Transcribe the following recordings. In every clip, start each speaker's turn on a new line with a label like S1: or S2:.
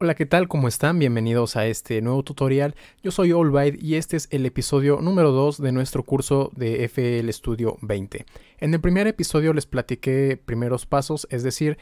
S1: Hola, ¿qué tal? ¿Cómo están? Bienvenidos a este nuevo tutorial. Yo soy Olvide y este es el episodio número 2 de nuestro curso de FL Studio 20. En el primer episodio les platiqué primeros pasos, es decir,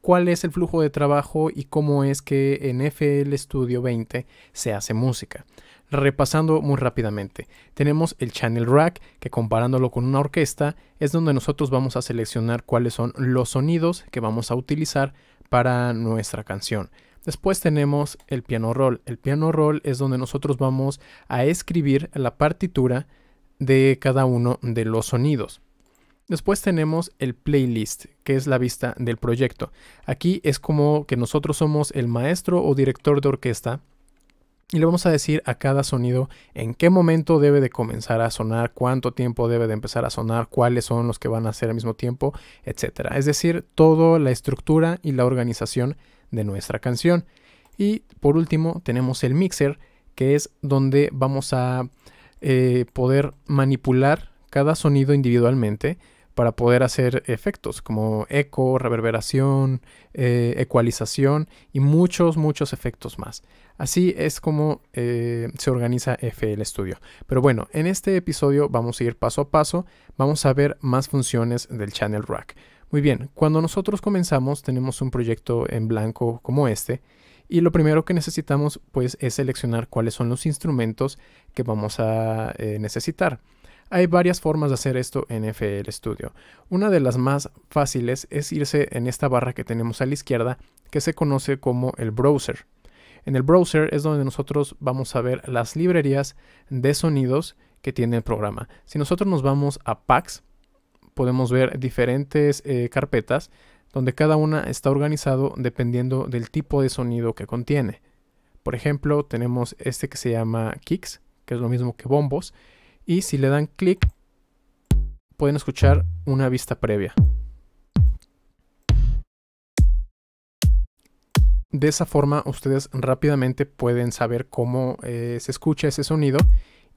S1: cuál es el flujo de trabajo y cómo es que en FL Studio 20 se hace música. Repasando muy rápidamente, tenemos el channel rack que comparándolo con una orquesta es donde nosotros vamos a seleccionar cuáles son los sonidos que vamos a utilizar para nuestra canción. Después tenemos el piano roll. El piano roll es donde nosotros vamos a escribir la partitura de cada uno de los sonidos. Después tenemos el playlist, que es la vista del proyecto. Aquí es como que nosotros somos el maestro o director de orquesta y le vamos a decir a cada sonido en qué momento debe de comenzar a sonar, cuánto tiempo debe de empezar a sonar, cuáles son los que van a hacer al mismo tiempo, etc. Es decir, toda la estructura y la organización de nuestra canción. Y por último tenemos el mixer, que es donde vamos a eh, poder manipular cada sonido individualmente para poder hacer efectos como eco, reverberación, eh, ecualización y muchos, muchos efectos más. Así es como eh, se organiza FL Studio. Pero bueno, en este episodio vamos a ir paso a paso, vamos a ver más funciones del Channel Rack. Muy bien, cuando nosotros comenzamos tenemos un proyecto en blanco como este y lo primero que necesitamos pues es seleccionar cuáles son los instrumentos que vamos a eh, necesitar. Hay varias formas de hacer esto en FL Studio. Una de las más fáciles es irse en esta barra que tenemos a la izquierda que se conoce como el browser. En el browser es donde nosotros vamos a ver las librerías de sonidos que tiene el programa. Si nosotros nos vamos a Packs, podemos ver diferentes eh, carpetas donde cada una está organizado dependiendo del tipo de sonido que contiene. Por ejemplo, tenemos este que se llama kicks, que es lo mismo que bombos, y si le dan clic pueden escuchar una vista previa. De esa forma ustedes rápidamente pueden saber cómo eh, se escucha ese sonido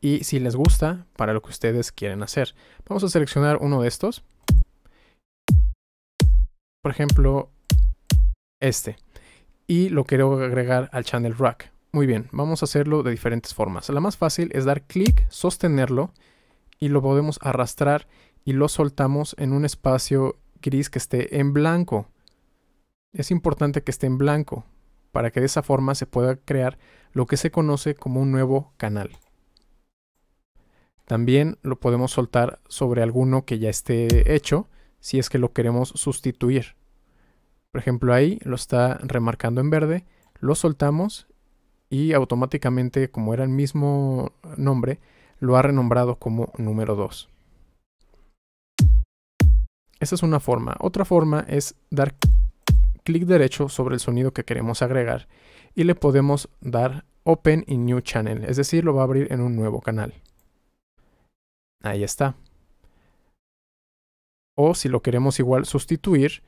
S1: y si les gusta para lo que ustedes quieren hacer. Vamos a seleccionar uno de estos. Por ejemplo, este. Y lo quiero agregar al channel rack. Muy bien, vamos a hacerlo de diferentes formas. La más fácil es dar clic, sostenerlo y lo podemos arrastrar y lo soltamos en un espacio gris que esté en blanco. Es importante que esté en blanco para que de esa forma se pueda crear lo que se conoce como un nuevo canal. También lo podemos soltar sobre alguno que ya esté hecho si es que lo queremos sustituir. Por ejemplo ahí lo está remarcando en verde, lo soltamos y automáticamente como era el mismo nombre lo ha renombrado como número 2. Esa es una forma. Otra forma es dar clic derecho sobre el sonido que queremos agregar y le podemos dar Open in New Channel, es decir, lo va a abrir en un nuevo canal. Ahí está. O si lo queremos igual sustituir,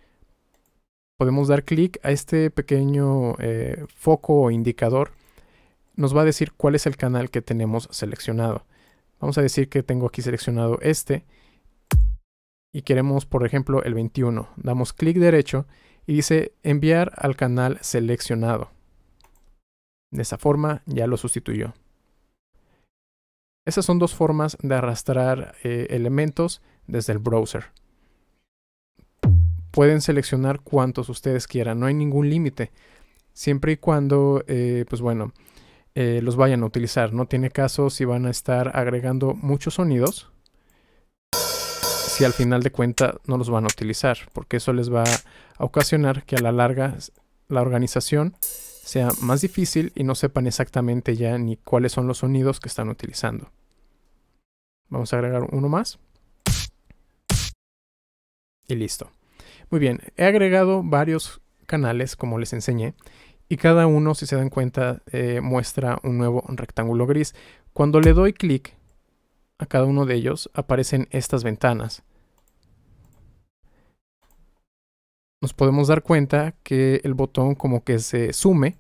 S1: podemos dar clic a este pequeño eh, foco o indicador. Nos va a decir cuál es el canal que tenemos seleccionado. Vamos a decir que tengo aquí seleccionado este y queremos, por ejemplo, el 21. Damos clic derecho y dice enviar al canal seleccionado. De esa forma ya lo sustituyó. Esas son dos formas de arrastrar eh, elementos desde el browser. Pueden seleccionar cuantos ustedes quieran, no hay ningún límite, siempre y cuando, eh, pues bueno, eh, los vayan a utilizar. No tiene caso si van a estar agregando muchos sonidos, si al final de cuenta no los van a utilizar, porque eso les va a ocasionar que a la larga la organización sea más difícil y no sepan exactamente ya ni cuáles son los sonidos que están utilizando. Vamos a agregar uno más. Y listo. Muy bien, he agregado varios canales como les enseñé y cada uno, si se dan cuenta, eh, muestra un nuevo rectángulo gris. Cuando le doy clic a cada uno de ellos, aparecen estas ventanas. Nos podemos dar cuenta que el botón como que se sume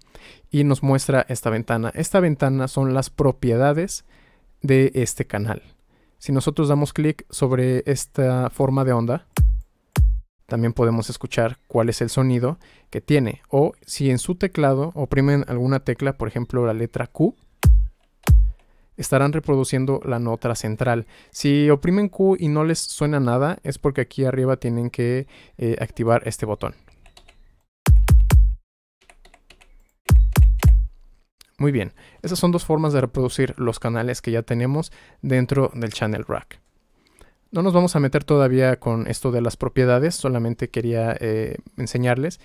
S1: y nos muestra esta ventana. Esta ventana son las propiedades de este canal. Si nosotros damos clic sobre esta forma de onda, también podemos escuchar cuál es el sonido que tiene. O si en su teclado oprimen alguna tecla, por ejemplo la letra Q, estarán reproduciendo la nota central. Si oprimen Q y no les suena nada, es porque aquí arriba tienen que eh, activar este botón. Muy bien, esas son dos formas de reproducir los canales que ya tenemos dentro del channel rack. No nos vamos a meter todavía con esto de las propiedades, solamente quería eh, enseñarles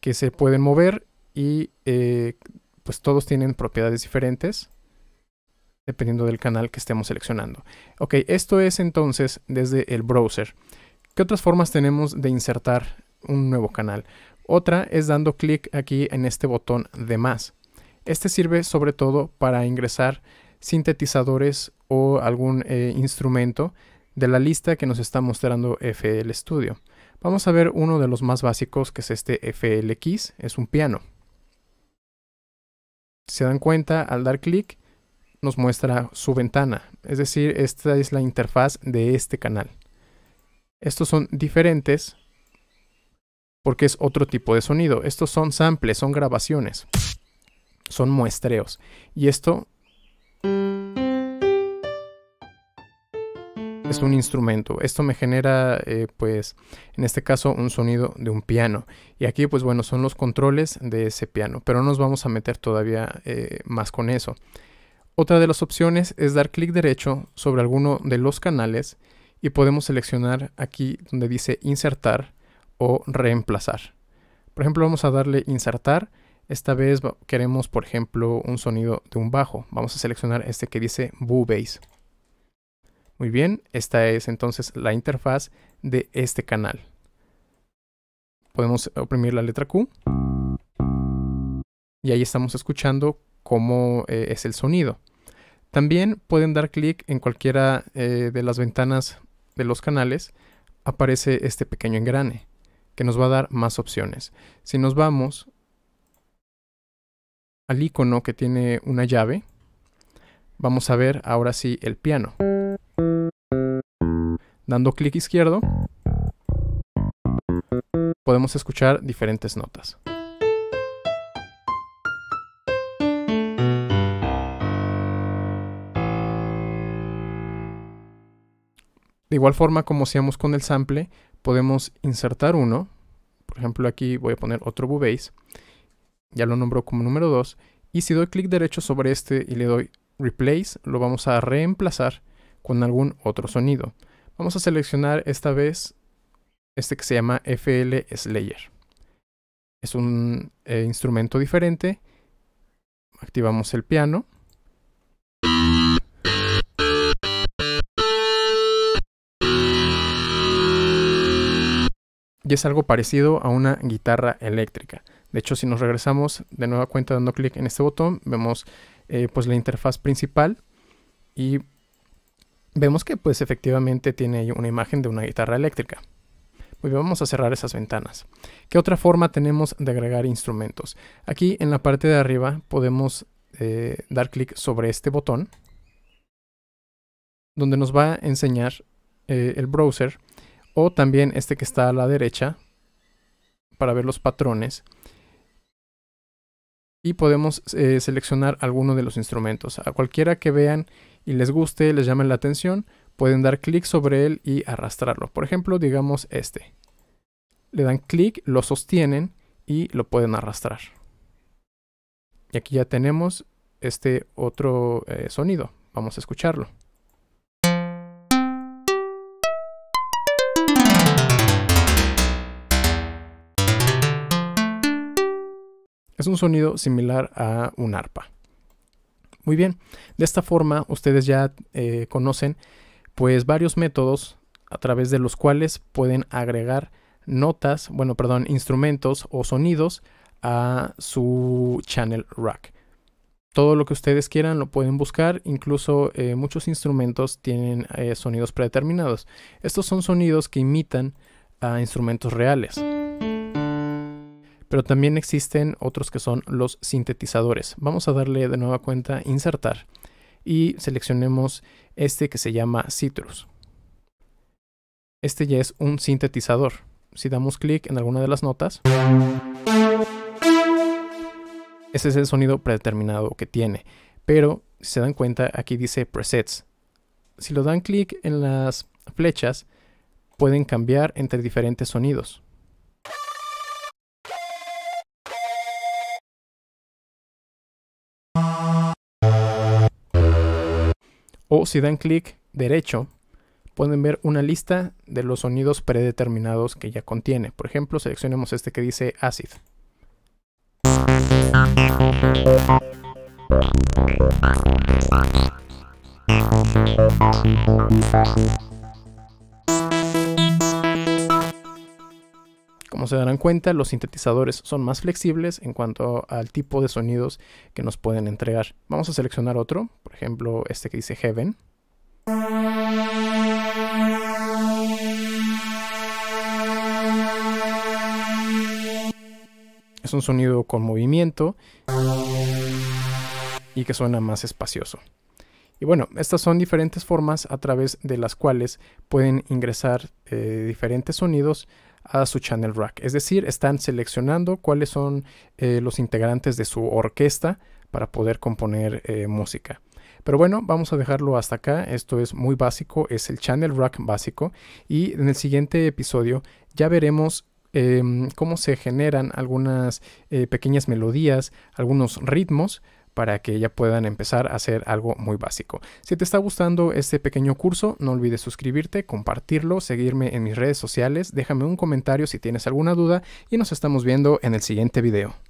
S1: que se pueden mover y eh, pues todos tienen propiedades diferentes dependiendo del canal que estemos seleccionando. Ok, esto es entonces desde el browser. ¿Qué otras formas tenemos de insertar un nuevo canal? Otra es dando clic aquí en este botón de más. Este sirve sobre todo para ingresar sintetizadores o algún eh, instrumento de la lista que nos está mostrando FL Studio. Vamos a ver uno de los más básicos que es este FLX, es un piano. Se dan cuenta al dar clic nos muestra su ventana, es decir, esta es la interfaz de este canal. Estos son diferentes porque es otro tipo de sonido. Estos son samples, son grabaciones, son muestreos. Y esto es un instrumento. Esto me genera, eh, pues, en este caso, un sonido de un piano. Y aquí, pues bueno, son los controles de ese piano. Pero no nos vamos a meter todavía eh, más con eso. Otra de las opciones es dar clic derecho sobre alguno de los canales y podemos seleccionar aquí donde dice insertar o reemplazar. Por ejemplo, vamos a darle insertar. Esta vez queremos, por ejemplo, un sonido de un bajo. Vamos a seleccionar este que dice Boo Bass. Muy bien, esta es entonces la interfaz de este canal. Podemos oprimir la letra Q. Y ahí estamos escuchando cómo eh, es el sonido. También pueden dar clic en cualquiera eh, de las ventanas de los canales. Aparece este pequeño engrane que nos va a dar más opciones. Si nos vamos al icono que tiene una llave, vamos a ver ahora sí el piano. Dando clic izquierdo, podemos escuchar diferentes notas. igual forma como hacíamos con el sample, podemos insertar uno. Por ejemplo, aquí voy a poner otro bubase. Ya lo nombro como número 2. Y si doy clic derecho sobre este y le doy replace, lo vamos a reemplazar con algún otro sonido. Vamos a seleccionar esta vez este que se llama FL Slayer. Es un eh, instrumento diferente. Activamos el piano. y es algo parecido a una guitarra eléctrica. De hecho, si nos regresamos de nueva cuenta dando clic en este botón, vemos eh, pues la interfaz principal y vemos que pues efectivamente tiene una imagen de una guitarra eléctrica. pues vamos a cerrar esas ventanas. ¿Qué otra forma tenemos de agregar instrumentos? Aquí en la parte de arriba podemos eh, dar clic sobre este botón, donde nos va a enseñar eh, el browser o también este que está a la derecha para ver los patrones. Y podemos eh, seleccionar alguno de los instrumentos. A cualquiera que vean y les guste, les llame la atención, pueden dar clic sobre él y arrastrarlo. Por ejemplo, digamos este. Le dan clic, lo sostienen y lo pueden arrastrar. Y aquí ya tenemos este otro eh, sonido. Vamos a escucharlo. Es un sonido similar a un arpa. Muy bien, de esta forma ustedes ya eh, conocen pues varios métodos a través de los cuales pueden agregar notas, bueno, perdón, instrumentos o sonidos a su channel rack. Todo lo que ustedes quieran lo pueden buscar, incluso eh, muchos instrumentos tienen eh, sonidos predeterminados. Estos son sonidos que imitan a instrumentos reales pero también existen otros que son los sintetizadores. Vamos a darle de nueva cuenta insertar y seleccionemos este que se llama Citrus. Este ya es un sintetizador. Si damos clic en alguna de las notas, ese es el sonido predeterminado que tiene. Pero si se dan cuenta, aquí dice presets. Si lo dan clic en las flechas, pueden cambiar entre diferentes sonidos. O si dan clic derecho, pueden ver una lista de los sonidos predeterminados que ya contiene. Por ejemplo, seleccionemos este que dice acid. se darán cuenta, los sintetizadores son más flexibles en cuanto al tipo de sonidos que nos pueden entregar. Vamos a seleccionar otro, por ejemplo este que dice Heaven. Es un sonido con movimiento y que suena más espacioso. Y bueno, estas son diferentes formas a través de las cuales pueden ingresar eh, diferentes sonidos a su channel rack. Es decir, están seleccionando cuáles son eh, los integrantes de su orquesta para poder componer eh, música. Pero bueno, vamos a dejarlo hasta acá. Esto es muy básico, es el channel rack básico. Y en el siguiente episodio ya veremos em, cómo se generan algunas eh, pequeñas melodías, algunos ritmos para que ya puedan empezar a hacer algo muy básico. Si te está gustando este pequeño curso, no olvides suscribirte, compartirlo, seguirme en mis redes sociales, déjame un comentario si tienes alguna duda y nos estamos viendo en el siguiente video.